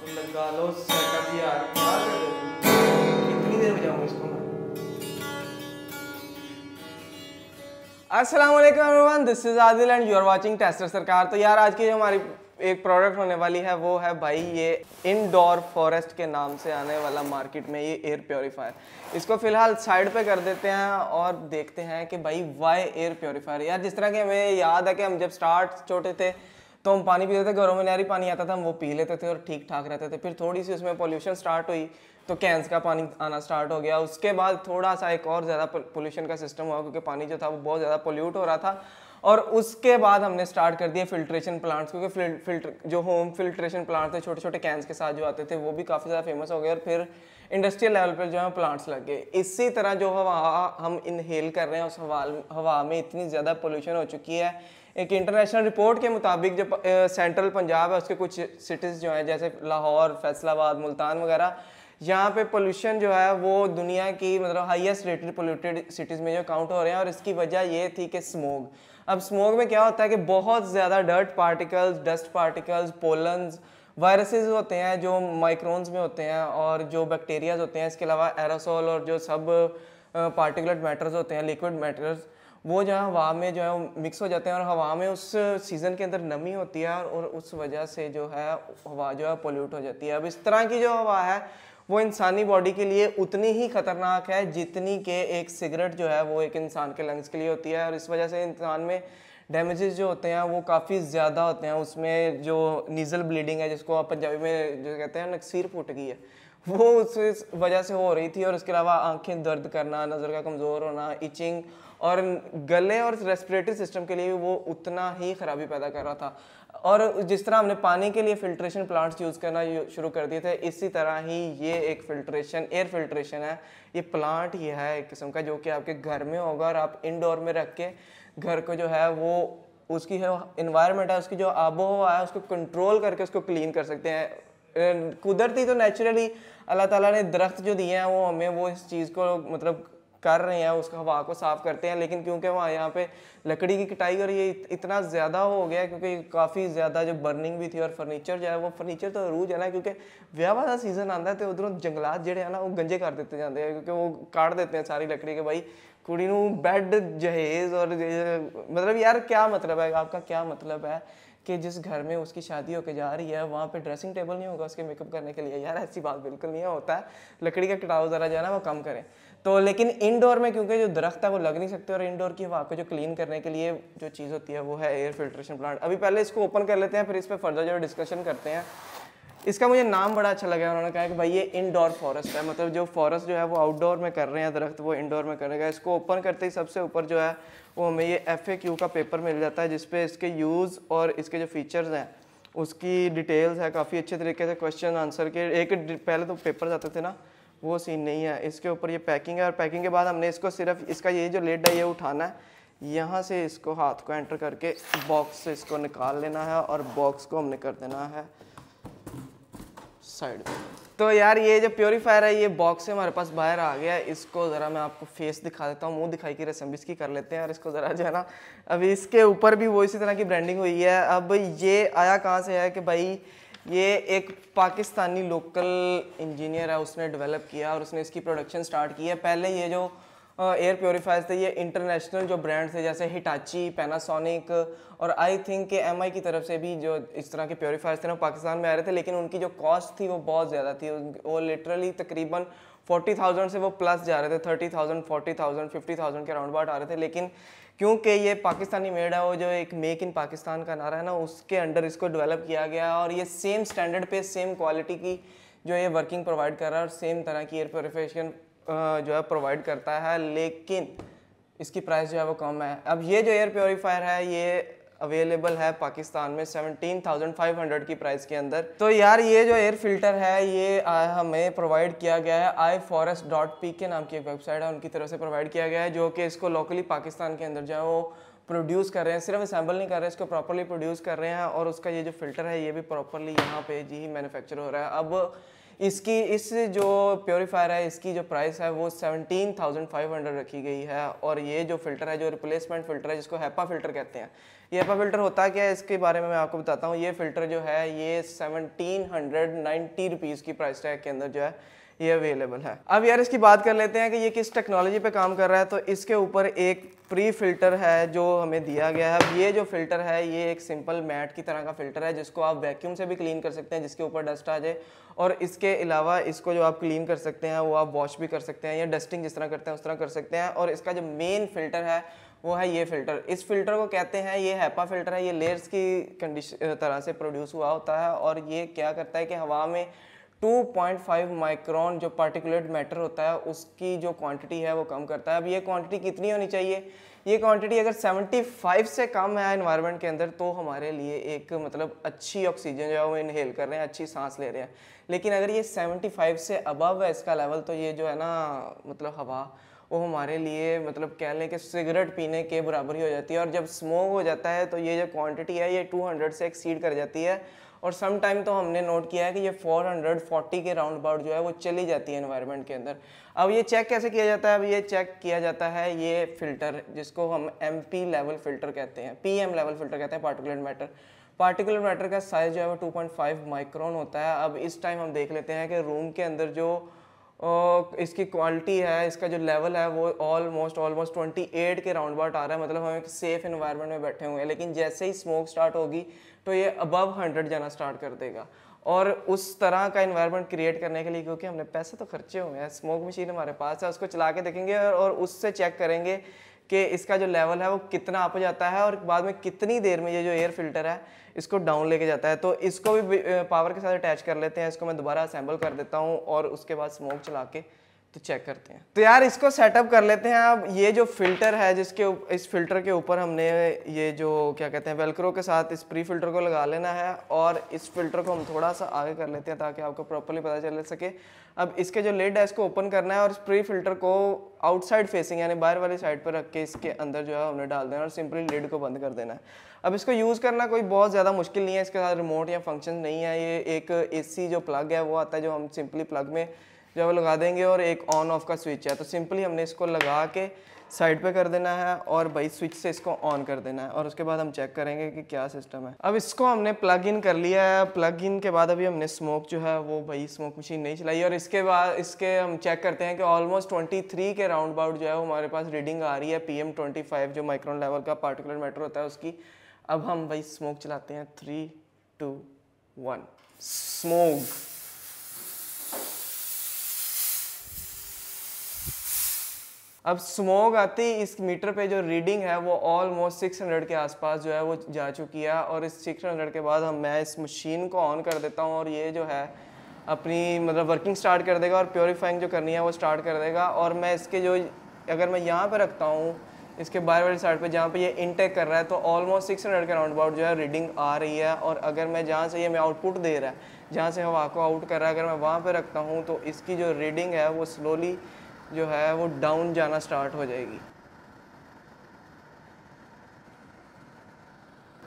और लगा लो सेटअप यार कितनी देर बजाऊंगा इसको अस्सलाम वालेकुम everyone this is Adil and you are watching Taster Sarkar तो यार आज की जो हमारी एक प्रोडक्ट होने वाली है वो है भाई ये इनडोर फॉरेस्ट के नाम से आने वाला मार्केट में ये एयर प्योरीफायर इसको फ़िलहाल साइड पे कर देते हैं और देखते हैं कि भाई वाई एयर प्योरीफायर यार जिस तरह के हमें याद है कि हम जब स्टार्ट छोटे थे तो हम पानी पीते थे घरों में नहरी पानी आता था हम वो पी लेते थे और ठीक ठाक रहते थे फिर थोड़ी सी उसमें पोल्यूशन स्टार्ट हुई तो कैंस का पानी आना स्टार्ट हो गया उसके बाद थोड़ा सा एक और ज़्यादा पोल्यूशन का सिस्टम हुआ क्योंकि पानी जो था वो बहुत ज़्यादा पोल्यूट हो रहा था और उसके बाद हमने स्टार्ट कर दिया फिल्ट्रेशन प्लांट्स क्योंकि फिल्टर जो होम फिल्ट्रेशन प्लांट्स थे छोटे छोटे कैंस के साथ जो आते थे वो भी काफ़ी ज़्यादा फेमस हो गए और फिर इंडस्ट्रियल लेवल पर जो है प्लांट्स लग गए इसी तरह जो हवा हम इनहेल कर रहे हैं उस हवा हवा में इतनी ज़्यादा पोल्यूशन हो चुकी है एक इंटरनेशनल रिपोर्ट के मुताबिक जो सेंट्रल पंजाब है उसके कुछ सिटीज़ जो हैं जैसे लाहौर फैसलाबाद मुल्तान वगैरह यहाँ पे पोल्यूशन जो है वो दुनिया की मतलब हाईएस्ट रेटेड पोल्यूटेड सिटीज़ में जो काउंट हो रहे हैं और इसकी वजह ये थी कि स्मोग अब स्मोग में क्या होता है कि बहुत ज़्यादा dirt particles dust particles pollens viruses होते हैं जो माइक्रोन्स में होते हैं और जो बैक्टीरियाज होते हैं इसके अलावा एरोसोल और जो सब पार्टिकुलर मैटर्स होते हैं लिक्विड मैटर्स वो जो है हवा में जो है मिक्स हो जाते हैं और हवा में उस सीज़न के अंदर नमी होती है और उस वजह से जो है हवा जो है पोल्यूट हो जाती है अब इस तरह की जो हवा है वो इंसानी बॉडी के लिए उतनी ही खतरनाक है जितनी के एक सिगरेट जो है वो एक इंसान के लंग्स के लिए होती है और इस वजह से इंसान में डैमेजेस जो होते हैं वो काफ़ी ज़्यादा होते हैं उसमें जो नीज़ल ब्लीडिंग है जिसको आप पंजाबी में जो कहते हैं नक्सीर फूट गई है वो उस वजह से हो रही थी और उसके अलावा आंखें दर्द करना नज़र का कमज़ोर होना इचिंग और गले और रेस्पिरेटरी सिस्टम के लिए भी वो उतना ही ख़राबी पैदा कर रहा था और जिस तरह हमने पानी के लिए फिल्ट्रेशन प्लांट्स यूज़ करना शुरू कर दिए थे इसी तरह ही ये एक फिल्ट्रेशन एयर फिल्ट्रेशन है ये प्लांट ही है एक किस्म का जो कि आपके घर में होगा और आप इनडोर में रख के घर को जो है वो उसकी है इन्वायरमेंट है उसकी जो आबो हवा है उसको कंट्रोल करके उसको क्लीन कर सकते हैं कुदरती तो नेचुरली अल्लाह ताला ने दरख्त जो दिए हैं वो हमें वो इस चीज़ को मतलब कर रहे हैं उसका हवा को साफ़ करते हैं लेकिन क्योंकि वहाँ यहाँ पे लकड़ी की कटाई और ये इतना ज़्यादा हो गया क्योंकि काफ़ी ज़्यादा जो बर्निंग भी थी और फर्नीचर जो है वो फर्नीचर तो रूज है ना क्योंकि ब्याह का सीज़न आता है तो उधरों जंगलात जोड़े हैं ना वो गंजे कर देते जाते हैं क्योंकि वो काट देते हैं सारी लकड़ी के भाई कुड़ी बेड जहेज और मतलब यार क्या मतलब है आपका क्या मतलब है कि जिस घर में उसकी शादी होकर जा रही है वहाँ पे ड्रेसिंग टेबल नहीं होगा उसके मेकअप करने के लिए यार ऐसी बात बिल्कुल नहीं है होता है लकड़ी का कटाव ज़रा जो है ना वो कम करें तो लेकिन इंडोर में क्योंकि जो दरख्त है वो लग नहीं सकते और इंडोर की हवा को जो क्लीन करने के लिए जो चीज़ होती है वो है एयर फिल्ट्रेशन प्लांट अभी पहले इसको ओपन कर लेते हैं फिर इस पर फर्दर जो डिस्कशन करते हैं इसका मुझे नाम बड़ा अच्छा लगा उन्होंने कहा कि भाई ये इनडोर फॉरेस्ट है मतलब जो फॉरेस्ट जो है वो आउटडोर में कर रहे हैं दरख्त वो इनडोर में करेगा इसको ओपन करते ही सबसे ऊपर जो है वो हमें ये एफ का पेपर मिल जाता है जिसपे इसके यूज़ और इसके जो फीचर्स हैं उसकी डिटेल्स है काफ़ी अच्छे तरीके से क्वेश्चन आंसर के एक पहले तो पेपर जाते थे ना वो सीन नहीं है इसके ऊपर ये पैकिंग है और पैकिंग के बाद हमने इसको सिर्फ इसका ये जो लेड है ये उठाना है यहाँ से इसको हाथ को एंटर करके बॉक्स से इसको निकाल लेना है और बॉक्स को हमने कर देना है साइड तो यार ये जो प्योरीफायर है ये बॉक्स है हमारे पास बाहर आ गया इसको ज़रा मैं आपको फेस दिखा देता हूँ मुंह दिखाई की रसम इसकी कर लेते हैं और इसको ज़रा जो है ना अभी इसके ऊपर भी वो इसी तरह की ब्रांडिंग हुई है अब ये आया कहाँ से है कि भाई ये एक पाकिस्तानी लोकल इंजीनियर है उसने डेवलप किया और उसने इसकी प्रोडक्शन स्टार्ट की है पहले ये जो एयर हाँ, प्योरीफायर्स थे ये इंटरनेशनल जो ब्रांड्स थे जैसे हिटाची पैनासोनिक और आई थिंक के एम की तरफ से भी जो इस तरह के प्योरीफायर्स थे ना पाकिस्तान में आ रहे थे लेकिन उनकी जो कॉस्ट थी वो बहुत ज़्यादा थी वो लिटरली तकरीबन फोर्टी थाउजेंड से वो प्लस जा रहे थे thirty thousand forty thousand fifty thousand के राउंड बाट आ रहे थे लेकिन क्योंकि ये पाकिस्तानी मेड है वो जो एक मेक इन पाकिस्तान का नारा है ना उसके अंडर इसको डेवलप किया गया और ये सेम स्टैंडर्ड पे सेम क्वालिटी की जो ये वर्किंग प्रोवाइड कर रहा है और सेम तरह की एयर प्योरीफिकेशन जो है प्रोवाइड करता है लेकिन इसकी प्राइस जो है वो कम है अब ये जो एयर प्योरीफायर है ये अवेलेबल है पाकिस्तान में 17,500 की प्राइस के अंदर तो यार ये जो एयर फिल्टर है ये हमें प्रोवाइड किया गया है आई फॉरेस्ट डॉट पी के नाम की एक वेबसाइट है उनकी तरफ से प्रोवाइड किया गया है जो कि इसको लोकली पाकिस्तान के अंदर जो है वो प्रोड्यूस कर रहे हैं सिर्फ असेंबल नहीं कर रहे हैं इसको प्रॉपरली प्रोड्यूस कर रहे हैं और उसका ये जो फिल्टर है ये भी प्रॉपरली यहाँ पे जी ही मैनुफेक्चर हो रहा है अब इसकी इस जो प्योरीफायर है इसकी जो प्राइस है वो सेवनटीन थाउजेंड फाइव हंड्रेड रखी गई है और ये जो फिल्टर है जो रिप्लेसमेंट फिल्टर है जिसको हैपा फिल्टर कहते हैं ये हैपा फिल्टर होता क्या है इसके बारे में मैं आपको बताता हूँ ये फिल्टर जो है ये सेवनटीन हंड्रेड नाइन्टी रुपीज़ की प्राइस टैग के अंदर जो है ये अवेलेबल है अब यार इसकी बात कर लेते हैं कि ये किस टेक्नोलॉजी पे काम कर रहा है तो इसके ऊपर एक प्री फिल्टर है जो हमें दिया गया है अब ये जो फिल्टर है ये एक सिंपल मैट की तरह का फिल्टर है जिसको आप वैक्यूम से भी क्लीन कर सकते हैं जिसके ऊपर डस्ट आ जाए और इसके अलावा इसको जो आप क्लीन कर सकते हैं वो आप वॉश भी कर सकते हैं या डस्टिंग जिस तरह करते हैं उस तरह कर सकते हैं और इसका जो मेन फिल्टर है वो है ये फिल्टर इस फिल्टर को कहते हैं ये हैपा फिल्टर है ये लेयर्स की कंडीशन तरह से प्रोड्यूस हुआ होता है और ये क्या करता है कि हवा में 2.5 माइक्रोन जो पार्टिकुलेट मैटर होता है उसकी जो क्वांटिटी है वो कम करता है अब ये क्वांटिटी कितनी होनी चाहिए ये क्वांटिटी अगर 75 से कम है इन्वायरमेंट के अंदर तो हमारे लिए एक मतलब अच्छी ऑक्सीजन जो है वो इनहेल कर रहे हैं अच्छी सांस ले रहे हैं लेकिन अगर ये 75 से अबव है इसका लेवल तो ये जो है ना मतलब हवा वो हमारे लिए मतलब कह लें कि सिगरेट पीने के बराबर ही हो जाती है और जब स्मोक हो जाता है तो ये जो क्वांटिटी है ये 200 से एक्सीड कर जाती है और सम टाइम तो हमने नोट किया है कि ये 440 के राउंड अबाउट जो है वो चली जाती है इन्वायरमेंट के अंदर अब ये चेक कैसे किया जाता है अब ये चेक किया जाता है ये फिल्टर जिसको हम एम लेवल फिल्टर कहते हैं पी लेवल फिल्टर कहते हैं पार्टिकुलर मैटर पार्टिकुलर मैटर का साइज़ जो है वो 2.5 माइक्रोन होता है अब इस टाइम हम देख लेते हैं कि रूम के अंदर जो इसकी क्वालिटी है इसका जो लेवल है वो ऑलमोस्ट ऑलमोस्ट 28 के राउंड बाउट आ रहा है मतलब हम एक सेफ इन्वायरमेंट में बैठे हुए हैं लेकिन जैसे ही स्मोक स्टार्ट होगी तो ये अबव 100 जाना स्टार्ट कर देगा और उस तरह का इन्वायरमेंट क्रिएट करने के लिए क्योंकि हमने पैसे तो खर्चे हुए हैं स्मोक मशीन हमारे पास है उसको चला के देखेंगे और उससे चेक करेंगे कि इसका जो लेवल है वो कितना अप जाता है और बाद में कितनी देर में ये जो एयर फिल्टर है इसको डाउन लेके जाता है तो इसको भी पावर के साथ अटैच कर लेते हैं इसको मैं दोबारा असेंबल कर देता हूँ और उसके बाद स्मोक चला के तो चेक करते हैं तो यार इसको सेटअप कर लेते हैं अब ये जो फिल्टर है जिसके इस फिल्टर के ऊपर हमने ये जो क्या कहते हैं वेलक्रो के साथ इस प्री फिल्टर को लगा लेना है और इस फिल्टर को हम थोड़ा सा आगे कर लेते हैं ताकि आपको प्रॉपरली पता चल सके अब इसके जो लेड है इसको ओपन करना है और इस प्री फिल्टर को आउटसाइड फेसिंग यानी बाहर वाली साइड पर रख के इसके अंदर जो है हमने डाल देना और सिंपली लेड को बंद कर देना है अब इसको यूज़ करना कोई बहुत ज़्यादा मुश्किल नहीं है इसके साथ रिमोट या फंक्शन नहीं है ये एक एसी जो प्लग है वो आता है जो हम सिंपली प्लग में जब लगा देंगे और एक ऑन ऑफ का स्विच है तो सिंपली हमने इसको लगा के साइड पे कर देना है और भाई स्विच से इसको ऑन कर देना है और उसके बाद हम चेक करेंगे कि क्या सिस्टम है अब इसको हमने प्लग इन कर लिया है प्लग इन के बाद अभी हमने स्मोक जो है वो भाई स्मोक मशीन नहीं चलाई और इसके बाद इसके हम चेक करते हैं कि ऑलमोस्ट 23 के राउंड अबाउट जो है वो हमारे पास रीडिंग आ रही है पी एम जो माइक्रोन लेवल का पार्टिकुलर मैटर होता है उसकी अब हम भाई स्मोक चलाते हैं थ्री टू वन स्मोक अब स्मोग आती इस मीटर पे जो रीडिंग है वो ऑलमोस्ट 600 के आसपास जो है वो जा चुकी है और इस 600 के बाद हम मैं इस मशीन को ऑन कर देता हूँ और ये जो है अपनी मतलब वर्किंग स्टार्ट कर देगा और प्योरीफाइंग जो करनी है वो स्टार्ट कर देगा और मैं इसके जो अगर मैं यहाँ पर रखता हूँ इसके बाहर वाली साइड पे जहाँ पे ये इनटेक कर रहा है तो ऑलमोस्ट सिक्स हंड्रेड के राउंड अबाउट जो है रीडिंग आ रही है और अगर मैं जहाँ से ये मैं आउटपुट दे रहा है जहाँ से हवा को आउट कर रहा है अगर मैं वहाँ पर रखता हूँ तो इसकी जो रीडिंग है वो स्लोली जो है वो डाउन जाना स्टार्ट हो जाएगी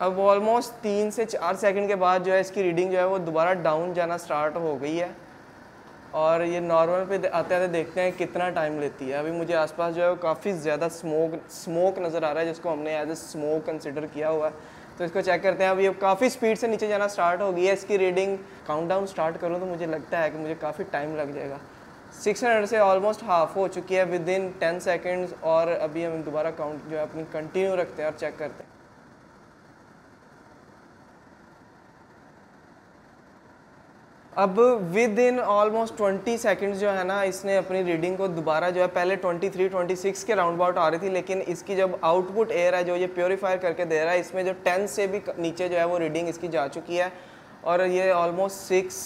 अब ऑलमोस्ट तीन से चार सेकंड के बाद जो है इसकी रीडिंग जो है वो दोबारा डाउन जाना स्टार्ट हो गई है और ये नॉर्मल पे आते आते देखते हैं कितना टाइम लेती है अभी मुझे आसपास जो है वो काफ़ी ज़्यादा स्मोक स्मोक नज़र आ रहा है जिसको हमने एज ए स्मोक कंसिडर किया हुआ है तो इसको चेक करते हैं अब ये काफ़ी स्पीड से नीचे जाना स्टार्ट हो गई है इसकी रीडिंग डाउन स्टार्ट करूँ तो मुझे लगता है कि मुझे काफ़ी टाइम लग जाएगा 600 से ऑलमोस्ट हाफ हो चुकी है विद इन टेन सेकेंड्स और अभी हम दोबारा काउंट जो है अपनी कंटिन्यू रखते हैं और चेक करते हैं अब विद इन ऑलमोस्ट 20 सेकंड्स जो है ना इसने अपनी रीडिंग को दोबारा जो है पहले 23, 26 के राउंड बाउट आ रही थी लेकिन इसकी जब आउटपुट एयर है जो ये प्योरीफायर करके दे रहा है इसमें जो 10 से भी नीचे जो है वो रीडिंग इसकी जा चुकी है और ये ऑलमोस्ट सिक्स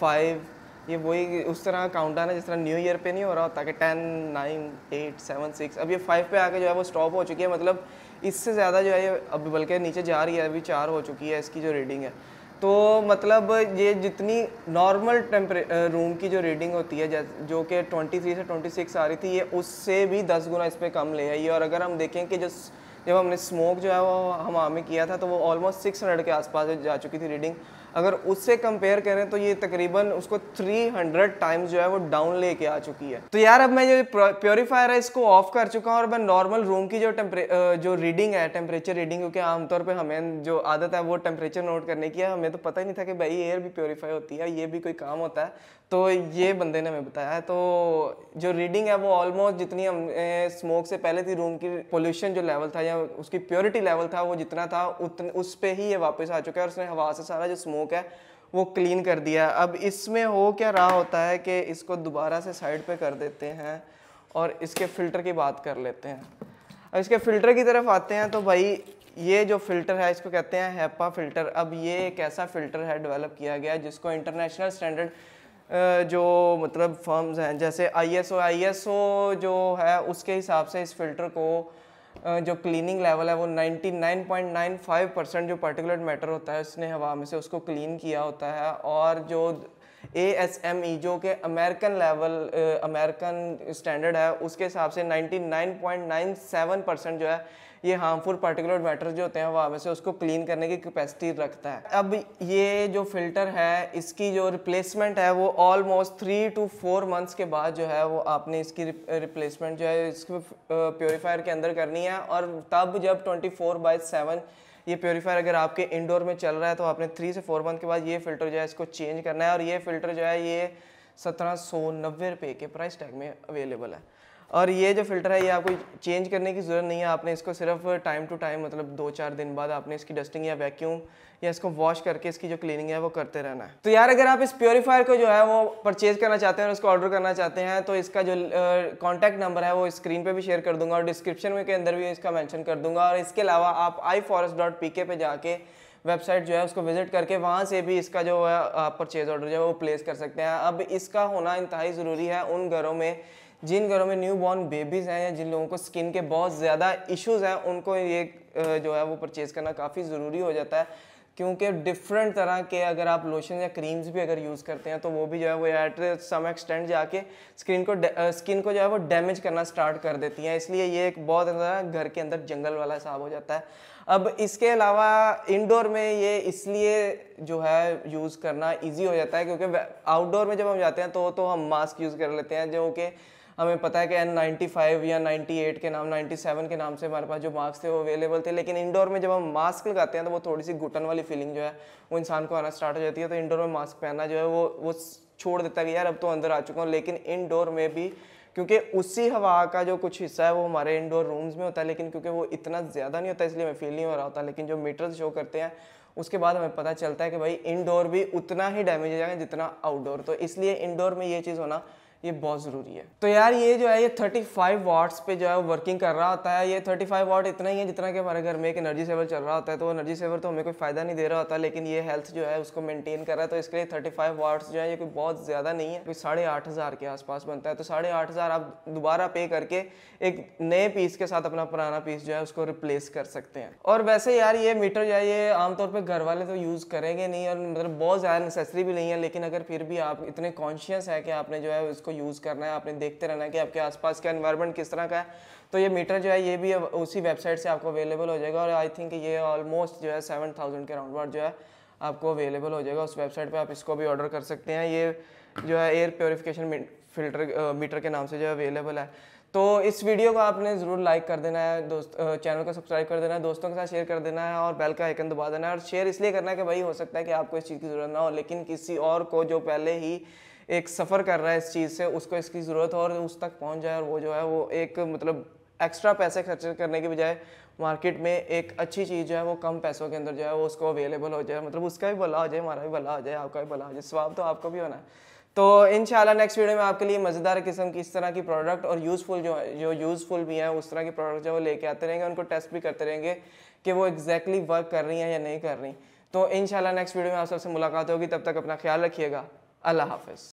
फाइव ये वही उस तरह काउंट है जिस तरह न्यू ईयर पे नहीं हो रहा होता कि ten nine eight seven six अब ये फाइव पे आके जो है वो स्टॉप हो चुकी है मतलब इससे ज़्यादा जो है ये अभी बल्कि नीचे जा रही है अभी चार हो चुकी है इसकी जो रीडिंग है तो मतलब ये जितनी नॉर्मल टेम्परे रूम की जो रीडिंग होती है जो कि 23 से 26 आ रही थी ये उससे भी 10 गुना इस पर कम ले आई और अगर हम देखें कि जो जब हमने स्मोक जो है वो हम आमे किया था तो वो ऑलमोस्ट 600 के आसपास जा चुकी थी रीडिंग अगर उससे कंपेयर करें तो ये तकरीबन उसको 300 टाइम्स जो है वो डाउन लेके आ चुकी है तो यार अब मैं ये प्योरीफायर है इसको ऑफ कर चुका हूँ और मैं नॉर्मल रूम की जो टेम्परे जो रीडिंग है टेम्परेचर रीडिंग क्योंकि आमतौर पर हमें जो आदत है वो टेम्परेचर नोट करने की है हमें तो पता ही नहीं था कि भाई एयर भी प्योरीफाई होती है ये भी कोई काम होता है तो ये बंदे ने हमें बताया तो जो रीडिंग है वो ऑलमोस्ट जितनी हम स्मोक से पहले थी रूम की पोल्यूशन जो लेवल था या उसकी प्योरिटी लेवल था वो जितना था उतन उस पर ही ये वापस आ चुका है और उसने हवा से सारा जो स्मोक है वो क्लीन कर दिया अब इसमें हो क्या रहा होता है कि इसको दोबारा से साइड पर कर देते हैं और इसके फ़िल्टर की बात कर लेते हैं अब इसके फ़िल्टर की तरफ आते हैं तो भाई ये जो फ़िल्टर है इसको कहते हैं हैप्पा फ़िल्टर अब ये एक ऐसा फ़िल्टर है डेवलप किया गया जिसको इंटरनेशनल स्टैंडर्ड जो मतलब फर्म्स हैं जैसे आई एस ओ जो है उसके हिसाब से इस फिल्टर को जो क्लीनिंग लेवल है वो 99.95 परसेंट जो पार्टिकुलर मैटर होता है उसने हवा में से उसको क्लीन किया होता है और जो ए एस एम ई जो कि अमेरिकन लेवल अमेरिकन स्टैंडर्ड है उसके हिसाब से 99.97 परसेंट जो है ये हार्मफुल पार्टिकुलर मैटर जो होते हैं वो हमें से उसको क्लीन करने की कैपेसिटी रखता है अब ये जो फिल्टर है इसकी जो रिप्लेसमेंट है वो almost three two four months के बाद जो है वो आपने इसकी रिप्लेसमेंट जो है इसको प्योरीफायर के अंदर करनी है और तब जब ट्वेंटी फोर बाई सेवन ये प्योरीफायर अगर आपके इंडोर में चल रहा है तो आपने थ्री से फोर मंथ के बाद ये फिल्टर जो है इसको चेंज करना है और ये फिल्टर जो है ये सत्रह सौ नब्बे रुपये के प्राइस टैग में अवेलेबल है और ये जो फिल्टर है ये आपको चेंज करने की ज़रूरत नहीं है आपने इसको सिर्फ टाइम टू टाइम मतलब दो चार दिन बाद आपने इसकी डस्टिंग या वैक्यूम या इसको वॉश करके इसकी जो क्लीनिंग है वो करते रहना है तो यार अगर आप इस प्योरीफायर को जो है वो परचेज करना चाहते हैं और उसको ऑर्डर करना चाहते हैं तो इसका जो कॉन्टैक्ट नंबर है वो स्क्रीन पर भी शेयर कर दूंगा और डिस्क्रिप्शन के अंदर भी इसका मैंशन कर दूंगा और इसके अलावा आप आई फॉरेस्ट डॉट पी के पे जाके वेबसाइट जो है उसको विजिट करके वहाँ से भी इसका जो है परचेज ऑर्डर जो है वो प्लेस कर सकते हैं अब इसका होना इंतहाई ज़रूरी है उन घरों में जिन घरों में न्यू बॉर्न बेबीज़ हैं या जिन लोगों को स्किन के बहुत ज़्यादा इश्यूज़ हैं उनको ये जो है वो परचेज़ करना काफ़ी ज़रूरी हो जाता है क्योंकि डिफरेंट तरह के अगर आप लोशन या क्रीम्स भी अगर यूज़ करते हैं तो वो भी जो है वो एट सम एक्सटेंड जाके स्किन को स्किन को जो है वो डैमेज करना स्टार्ट कर देती हैं इसलिए ये एक बहुत ज़्यादा घर के अंदर जंगल वाला हिसाब हो जाता है अब इसके अलावा इंडोर में ये इसलिए जो है यूज़ करना ईज़ी हो जाता है क्योंकि आउटडोर में जब हम जाते हैं तो तो हम मास्क यूज़ कर लेते हैं जो कि हमें पता है कि एन नाइन्टी फाइव या नाइन्टी एट के नाम नाइन्टी सेवन के नाम से हमारे पास जो मार्क्स थे वो अवेलेबल थे लेकिन इंडोर में जब हम मास्क लगाते हैं तो वो थोड़ी सी घुटन वाली फीलिंग जो है वो इंसान को आना स्टार्ट हो जाती है तो इंडोर में मास्क पहनना जो है वो वो छोड़ देता है कि यार अब तो अंदर आ चुका हूँ लेकिन इनडोर में भी क्योंकि उसी हवा का जो कुछ हिस्सा है वो हमारे इंडोर रूम्स में होता है लेकिन क्योंकि वो इतना ज़्यादा नहीं होता इसलिए हमें फील नहीं हो रहा होता लेकिन जो मीटर्स शो करते हैं उसके बाद हमें पता चलता है कि भाई इंडोर भी उतना ही डैमेज हो जाएगा जितना आउटडोर तो इसलिए इंडोर में ये चीज़ होना ये बहुत ज़रूरी है तो यार ये जो है ये 35 फाइव वाट्स पे जो है वर्किंग कर रहा होता है ये 35 फाइव वाट इतना ही है जितना कि हमारे घर में एक एनर्जी सेवर चल रहा होता है तो एनर्जी सेवर तो हमें कोई फ़ायदा नहीं दे रहा होता लेकिन ये हेल्थ जो है उसको मेनटेन कर रहा है तो इसके लिए थर्टी फाइव जो है ये कोई बहुत ज़्यादा नहीं है कोई साढ़े आठ हज़ार के आसपास बनता है तो साढ़े आठ हज़ार आप दोबारा पे करके एक नए पीस के साथ अपना पुराना पीस जो है उसको रिप्लेस कर सकते हैं और वैसे यार ये मीटर जो है ये आमतौर पर घर वाले तो यूज़ करेंगे नहीं और मतलब बहुत ज़्यादा नेसेसरी भी नहीं है लेकिन अगर फिर भी आप इतने कॉन्शियस है कि आपने जो है उसको यूज़ करना है आपने देखते रहना है कि आपके आसपास का इन्वायरमेंट किस तरह का है तो ये मीटर जो है ये भी उसी वेबसाइट से आपको अवेलेबल हो जाएगा और आई थिंक ये ऑलमोस्ट जो है सेवन थाउजेंड के राउंड जो है आपको अवेलेबल हो जाएगा उस वेबसाइट पर आप इसको भी ऑर्डर कर सकते हैं ये जो है एयर प्योरीफिकेशन फिल्टर मीटर के नाम से जो है अवेलेबल है तो इस वीडियो को आपने ज़रूर लाइक कर देना है दोस्त चैनल को सब्सक्राइब कर देना है दोस्तों के साथ शेयर कर देना है और बेल का आइकन दबा देना है और शेयर इसलिए करना है कि भाई हो सकता है कि आपको इस चीज़ की ज़रूरत ना हो लेकिन किसी और को जो पहले ही एक सफ़र कर रहा है इस चीज़ से उसको इसकी ज़रूरत हो और उस तक पहुँच जाए और वो जो है वो एक मतलब एक्स्ट्रा पैसे खर्च करने के बजाय मार्केट में एक अच्छी चीज़ जो है वो कम पैसों के अंदर जो है वो उसको अवेलेबल हो जाए मतलब उसका भी भला हो जाए हमारा भी भला हो जाए आपका भी भला हो जाए स्वाब तो आपको भी होना है तो इन नेक्स्ट वीडियो में आपके लिए मज़ेदार किस्म की इस तरह की प्रोडक्ट और यूज़फुल जो जो यूज़फुल भी हैं उस तरह के प्रोडक्ट जो वो लेके आते रहेंगे उनको टेस्ट भी करते रहेंगे कि वो एग्जैक्टली वर्क कर रही हैं या नहीं कर रही तो इन नेक्स्ट वीडियो में आप सबसे मुलाकात होगी तब तक अपना ख्याल रखिएगा अल्लाह हाफ़